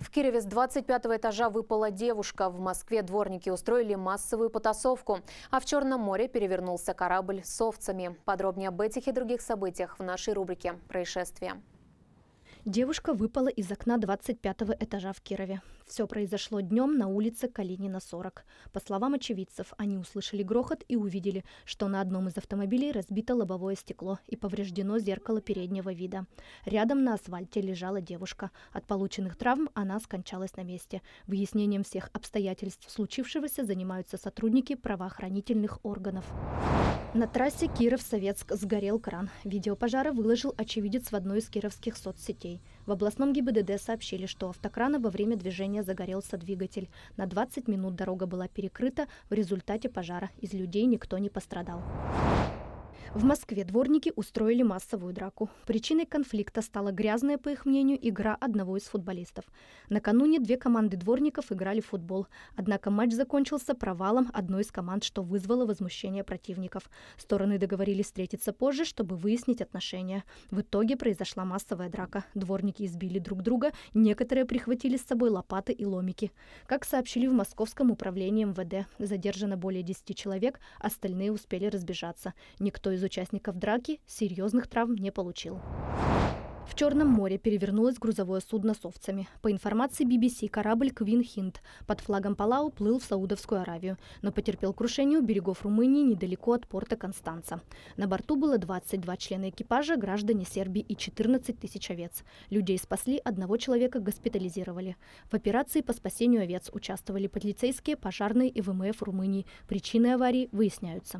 В Кирове с 25 этажа выпала девушка. В Москве дворники устроили массовую потасовку. А в Черном море перевернулся корабль с овцами. Подробнее об этих и других событиях в нашей рубрике «Происшествия». Девушка выпала из окна 25 этажа в Кирове. Все произошло днем на улице Калинина, 40. По словам очевидцев, они услышали грохот и увидели, что на одном из автомобилей разбито лобовое стекло и повреждено зеркало переднего вида. Рядом на асфальте лежала девушка. От полученных травм она скончалась на месте. Выяснением всех обстоятельств случившегося занимаются сотрудники правоохранительных органов. На трассе Киров-Советск сгорел кран. Видео пожара выложил очевидец в одной из кировских соцсетей. В областном ГИБДД сообщили, что автокрана во время движения загорелся двигатель. На 20 минут дорога была перекрыта. В результате пожара из людей никто не пострадал. В Москве дворники устроили массовую драку. Причиной конфликта стала грязная, по их мнению, игра одного из футболистов. Накануне две команды дворников играли в футбол. Однако матч закончился провалом одной из команд, что вызвало возмущение противников. Стороны договорились встретиться позже, чтобы выяснить отношения. В итоге произошла массовая драка. Дворники избили друг друга, некоторые прихватили с собой лопаты и ломики. Как сообщили в московском управлении МВД, задержано более 10 человек, остальные успели разбежаться. Никто из из участников драки серьезных травм не получил. В Черном море перевернулось грузовое судно с овцами. По информации BBC, корабль «Квин Хинт» под флагом Палау плыл в Саудовскую Аравию, но потерпел крушение у берегов Румынии недалеко от порта Констанца. На борту было 22 члена экипажа, граждане Сербии и 14 тысяч овец. Людей спасли, одного человека госпитализировали. В операции по спасению овец участвовали полицейские, пожарные и ВМФ Румынии. Причины аварии выясняются.